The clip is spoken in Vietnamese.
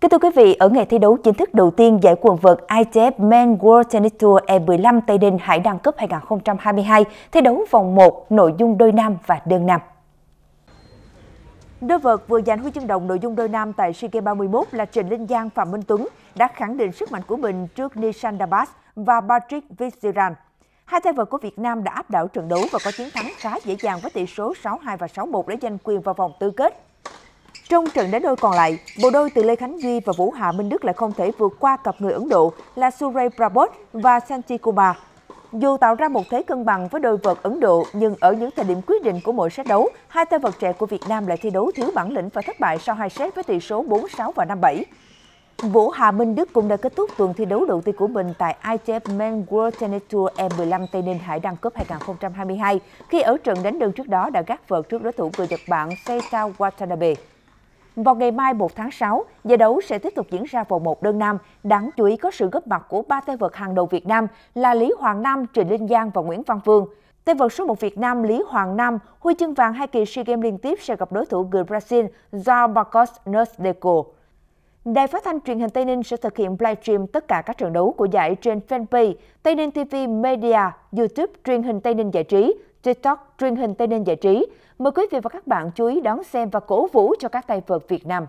Kính thưa quý vị, ở ngày thi đấu chính thức đầu tiên giải quần vợt ITF Men World Tennis Tour E15 Tây Đinh Hải Đăng Cup 2022, thi đấu vòng 1, nội dung đôi nam và đơn nam. Đôi vợt vừa giành huy chương đồng nội dung đôi nam tại SEA Games 31 là Trịnh Linh Giang Phạm Minh Tuấn đã khẳng định sức mạnh của mình trước Nishan Dabas và Patrick Viziran. Hai tay vợt của Việt Nam đã áp đảo trận đấu và có chiến thắng khá dễ dàng với tỷ số 6-2 và 6-1 để giành quyền vào vòng tứ kết. Trong trận đánh đôi còn lại, bộ đôi từ Lê Khánh Duy và Vũ Hạ Minh Đức lại không thể vượt qua cặp người Ấn Độ là Surey Prabodh và Sanchi Kumar. Dù tạo ra một thế cân bằng với đôi vợt Ấn Độ, nhưng ở những thời điểm quyết định của mỗi set đấu, hai tay vợt trẻ của Việt Nam lại thi đấu thiếu bản lĩnh và thất bại sau hai set với tỷ số 4-6 và 5-7. Vũ Hà Minh Đức cũng đã kết thúc tuần thi đấu đầu tiên của mình tại ITF Men World Tennis Tour E15 Tây Ninh Hải Đăng Cup 2022 khi ở trận đánh đơn trước đó đã gác vợt trước đối thủ người Nhật Bản Seita Watanabe. Vào ngày mai 1 tháng 6, giải đấu sẽ tiếp tục diễn ra vòng 1 đơn nam. Đáng chú ý có sự góp mặt của ba tay vợt hàng đầu Việt Nam là Lý Hoàng Nam, Trịnh Linh Giang và Nguyễn Văn Phương. Tay vợt số 1 Việt Nam Lý Hoàng Nam, huy chương vàng hai kỳ SEA Games liên tiếp sẽ gặp đối thủ người Brazil João Marcos Nasdeco. Đài phát thanh truyền hình Tây Ninh sẽ thực hiện livestream tất cả các trận đấu của giải trên fanpage Tây Ninh TV Media, YouTube truyền hình Tây Ninh Giải trí, TikTok, truyền hình Tây Ninh giải trí. Mời quý vị và các bạn chú ý đón xem và cổ vũ cho các tay vợt Việt Nam.